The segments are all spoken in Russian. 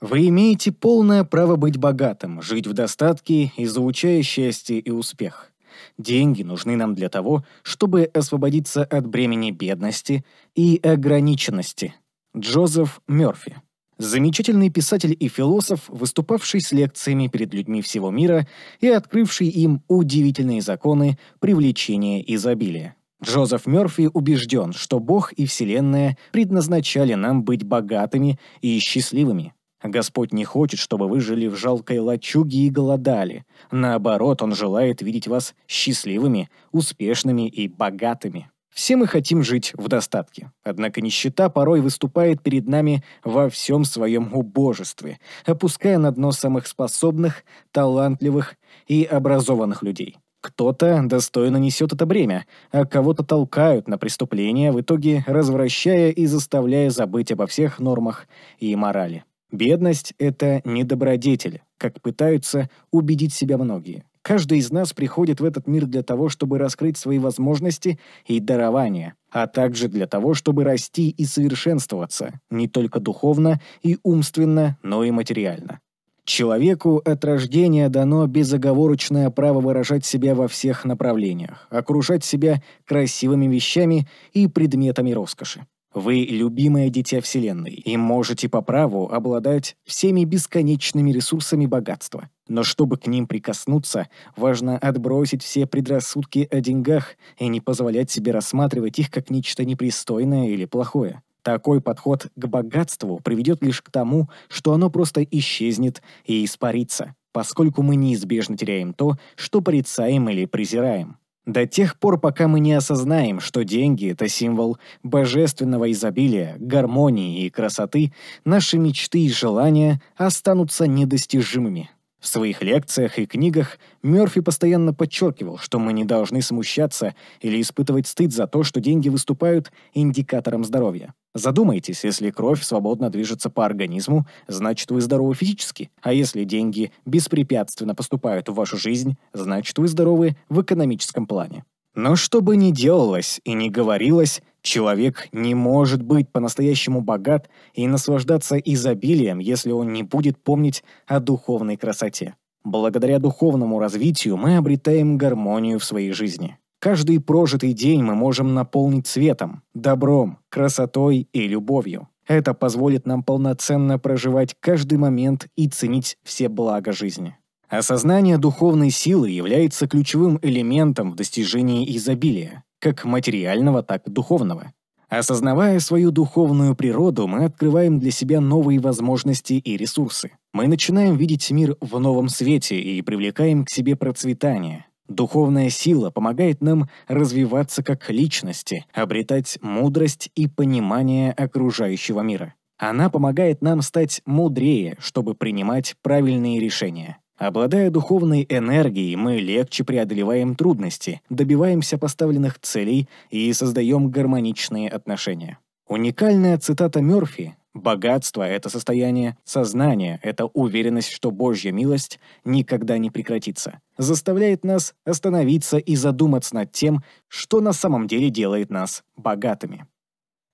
Вы имеете полное право быть богатым, жить в достатке и заучая счастье и успех. Деньги нужны нам для того, чтобы освободиться от бремени бедности и ограниченности. Джозеф Мёрфи замечательный писатель и философ, выступавший с лекциями перед людьми всего мира и открывший им удивительные законы привлечения изобилия. Джозеф Мёрфи убежден, что Бог и Вселенная предназначали нам быть богатыми и счастливыми. Господь не хочет, чтобы вы жили в жалкой лачуге и голодали. Наоборот, Он желает видеть вас счастливыми, успешными и богатыми. Все мы хотим жить в достатке. Однако нищета порой выступает перед нами во всем своем убожестве, опуская на дно самых способных, талантливых и образованных людей. Кто-то достойно несет это бремя, а кого-то толкают на преступления, в итоге развращая и заставляя забыть обо всех нормах и морали. Бедность – это не добродетель, как пытаются убедить себя многие. Каждый из нас приходит в этот мир для того, чтобы раскрыть свои возможности и дарования, а также для того, чтобы расти и совершенствоваться, не только духовно и умственно, но и материально. Человеку от рождения дано безоговорочное право выражать себя во всех направлениях, окружать себя красивыми вещами и предметами роскоши. Вы любимое дитя Вселенной и можете по праву обладать всеми бесконечными ресурсами богатства. Но чтобы к ним прикоснуться, важно отбросить все предрассудки о деньгах и не позволять себе рассматривать их как нечто непристойное или плохое. Такой подход к богатству приведет лишь к тому, что оно просто исчезнет и испарится, поскольку мы неизбежно теряем то, что порицаем или презираем. До тех пор, пока мы не осознаем, что деньги – это символ божественного изобилия, гармонии и красоты, наши мечты и желания останутся недостижимыми. В своих лекциях и книгах Мёрфи постоянно подчеркивал, что мы не должны смущаться или испытывать стыд за то, что деньги выступают индикатором здоровья. Задумайтесь, если кровь свободно движется по организму, значит вы здоровы физически, а если деньги беспрепятственно поступают в вашу жизнь, значит вы здоровы в экономическом плане. Но что бы ни делалось и ни говорилось, Человек не может быть по-настоящему богат и наслаждаться изобилием, если он не будет помнить о духовной красоте. Благодаря духовному развитию мы обретаем гармонию в своей жизни. Каждый прожитый день мы можем наполнить светом, добром, красотой и любовью. Это позволит нам полноценно проживать каждый момент и ценить все блага жизни. Осознание духовной силы является ключевым элементом в достижении изобилия как материального, так и духовного. Осознавая свою духовную природу, мы открываем для себя новые возможности и ресурсы. Мы начинаем видеть мир в новом свете и привлекаем к себе процветание. Духовная сила помогает нам развиваться как личности, обретать мудрость и понимание окружающего мира. Она помогает нам стать мудрее, чтобы принимать правильные решения. Обладая духовной энергией, мы легче преодолеваем трудности, добиваемся поставленных целей и создаем гармоничные отношения. Уникальная цитата Мёрфи «Богатство – это состояние сознание – это уверенность, что Божья милость никогда не прекратится», заставляет нас остановиться и задуматься над тем, что на самом деле делает нас богатыми.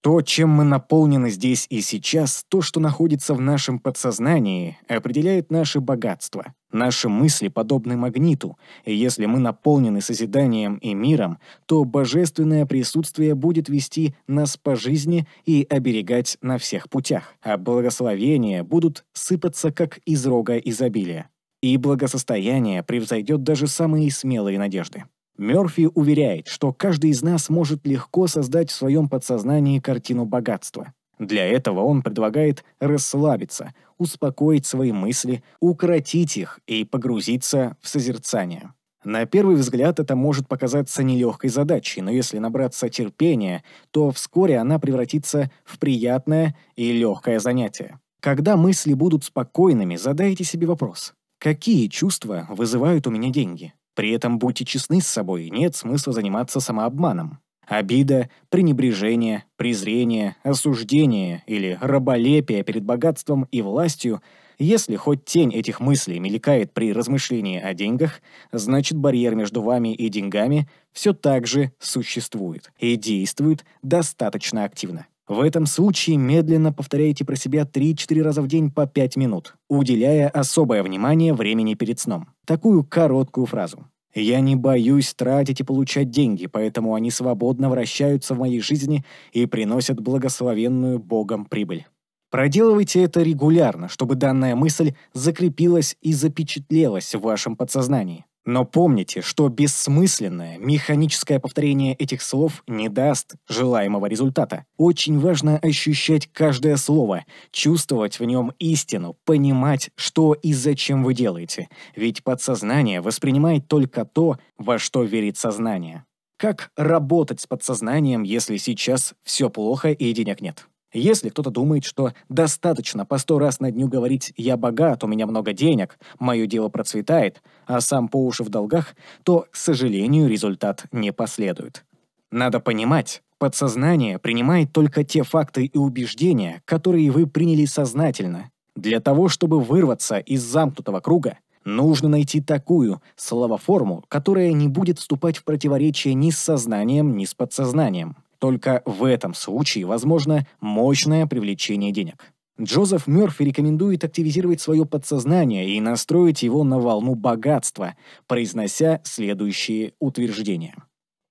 То, чем мы наполнены здесь и сейчас, то, что находится в нашем подсознании, определяет наше богатство. Наши мысли подобны магниту, и если мы наполнены созиданием и миром, то божественное присутствие будет вести нас по жизни и оберегать на всех путях, а благословения будут сыпаться как из рога изобилия. И благосостояние превзойдет даже самые смелые надежды. Мёрфи уверяет, что каждый из нас может легко создать в своем подсознании картину богатства. Для этого он предлагает расслабиться, успокоить свои мысли, укротить их и погрузиться в созерцание. На первый взгляд это может показаться нелегкой задачей, но если набраться терпения, то вскоре она превратится в приятное и легкое занятие. Когда мысли будут спокойными, задайте себе вопрос. Какие чувства вызывают у меня деньги? При этом будьте честны с собой, нет смысла заниматься самообманом. Обида, пренебрежение, презрение, осуждение или раболепие перед богатством и властью – если хоть тень этих мыслей мелькает при размышлении о деньгах, значит барьер между вами и деньгами все так же существует и действует достаточно активно. В этом случае медленно повторяйте про себя 3-4 раза в день по 5 минут, уделяя особое внимание времени перед сном. Такую короткую фразу. Я не боюсь тратить и получать деньги, поэтому они свободно вращаются в моей жизни и приносят благословенную Богом прибыль. Проделывайте это регулярно, чтобы данная мысль закрепилась и запечатлелась в вашем подсознании. Но помните, что бессмысленное, механическое повторение этих слов не даст желаемого результата. Очень важно ощущать каждое слово, чувствовать в нем истину, понимать, что и зачем вы делаете. Ведь подсознание воспринимает только то, во что верит сознание. Как работать с подсознанием, если сейчас все плохо и денег нет? Если кто-то думает, что достаточно по сто раз на дню говорить «я богат, у меня много денег, мое дело процветает», а сам по уши в долгах, то, к сожалению, результат не последует. Надо понимать, подсознание принимает только те факты и убеждения, которые вы приняли сознательно. Для того, чтобы вырваться из замкнутого круга, нужно найти такую словоформу, которая не будет вступать в противоречие ни с сознанием, ни с подсознанием. Только в этом случае возможно мощное привлечение денег. Джозеф Мёрфи рекомендует активизировать свое подсознание и настроить его на волну богатства, произнося следующие утверждения.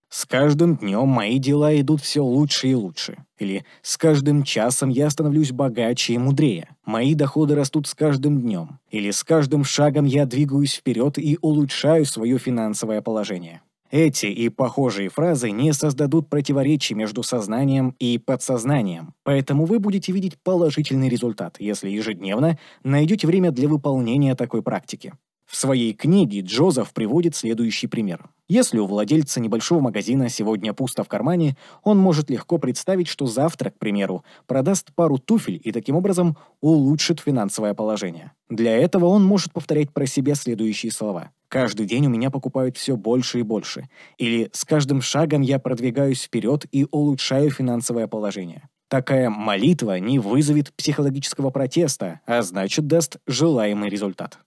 «С каждым днем мои дела идут все лучше и лучше». Или «С каждым часом я становлюсь богаче и мудрее». «Мои доходы растут с каждым днем». Или «С каждым шагом я двигаюсь вперед и улучшаю свое финансовое положение». Эти и похожие фразы не создадут противоречий между сознанием и подсознанием, поэтому вы будете видеть положительный результат, если ежедневно найдете время для выполнения такой практики. В своей книге Джозеф приводит следующий пример. Если у владельца небольшого магазина сегодня пусто в кармане, он может легко представить, что завтра, к примеру, продаст пару туфель и таким образом улучшит финансовое положение. Для этого он может повторять про себя следующие слова. «Каждый день у меня покупают все больше и больше». Или «С каждым шагом я продвигаюсь вперед и улучшаю финансовое положение». Такая молитва не вызовет психологического протеста, а значит даст желаемый результат.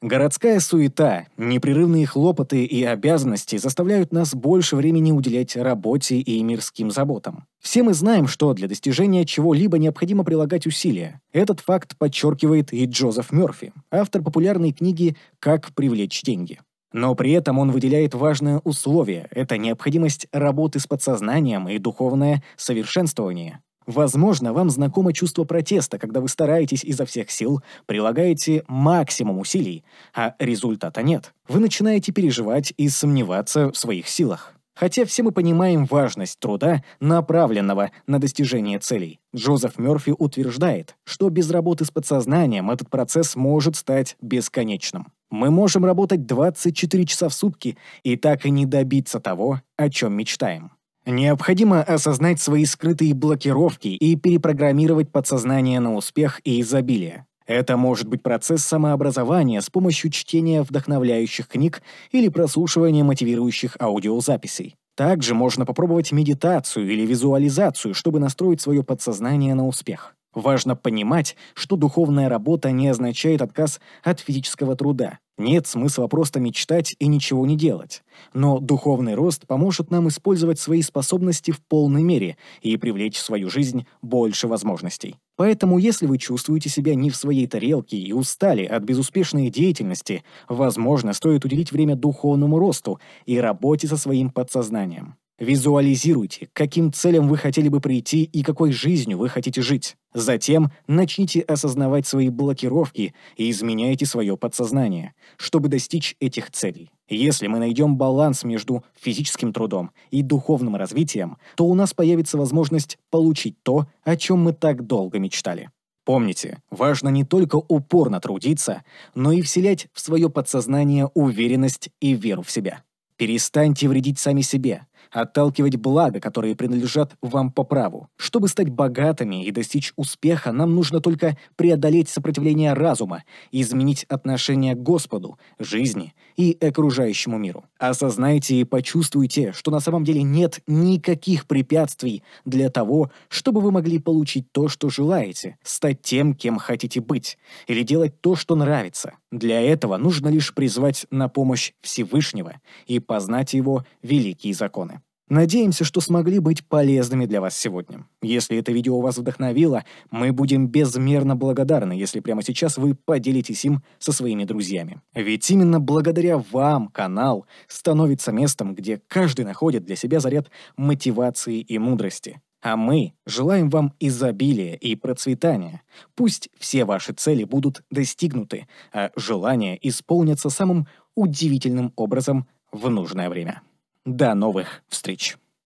Городская суета, непрерывные хлопоты и обязанности заставляют нас больше времени уделять работе и мирским заботам. Все мы знаем, что для достижения чего-либо необходимо прилагать усилия. Этот факт подчеркивает и Джозеф Мёрфи, автор популярной книги «Как привлечь деньги». Но при этом он выделяет важное условие – это необходимость работы с подсознанием и духовное совершенствование. Возможно, вам знакомо чувство протеста, когда вы стараетесь изо всех сил, прилагаете максимум усилий, а результата нет. Вы начинаете переживать и сомневаться в своих силах. Хотя все мы понимаем важность труда, направленного на достижение целей. Джозеф Мёрфи утверждает, что без работы с подсознанием этот процесс может стать бесконечным. Мы можем работать 24 часа в сутки и так и не добиться того, о чем мечтаем. Необходимо осознать свои скрытые блокировки и перепрограммировать подсознание на успех и изобилие. Это может быть процесс самообразования с помощью чтения вдохновляющих книг или прослушивания мотивирующих аудиозаписей. Также можно попробовать медитацию или визуализацию, чтобы настроить свое подсознание на успех. Важно понимать, что духовная работа не означает отказ от физического труда. Нет смысла просто мечтать и ничего не делать. Но духовный рост поможет нам использовать свои способности в полной мере и привлечь в свою жизнь больше возможностей. Поэтому, если вы чувствуете себя не в своей тарелке и устали от безуспешной деятельности, возможно, стоит уделить время духовному росту и работе со своим подсознанием. Визуализируйте, каким целям вы хотели бы прийти и какой жизнью вы хотите жить. Затем начните осознавать свои блокировки и изменяйте свое подсознание, чтобы достичь этих целей. Если мы найдем баланс между физическим трудом и духовным развитием, то у нас появится возможность получить то, о чем мы так долго мечтали. Помните, важно не только упорно трудиться, но и вселять в свое подсознание уверенность и веру в себя. Перестаньте вредить сами себе, отталкивать блага, которые принадлежат вам по праву. Чтобы стать богатыми и достичь успеха, нам нужно только преодолеть сопротивление разума и изменить отношение к Господу, жизни и окружающему миру. Осознайте и почувствуйте, что на самом деле нет никаких препятствий для того, чтобы вы могли получить то, что желаете, стать тем, кем хотите быть, или делать то, что нравится. Для этого нужно лишь призвать на помощь Всевышнего и познать его великие законы. Надеемся, что смогли быть полезными для вас сегодня. Если это видео вас вдохновило, мы будем безмерно благодарны, если прямо сейчас вы поделитесь им со своими друзьями. Ведь именно благодаря вам канал становится местом, где каждый находит для себя заряд мотивации и мудрости. А мы желаем вам изобилия и процветания. Пусть все ваши цели будут достигнуты, а желания исполнятся самым удивительным образом в нужное время. До новых встреч!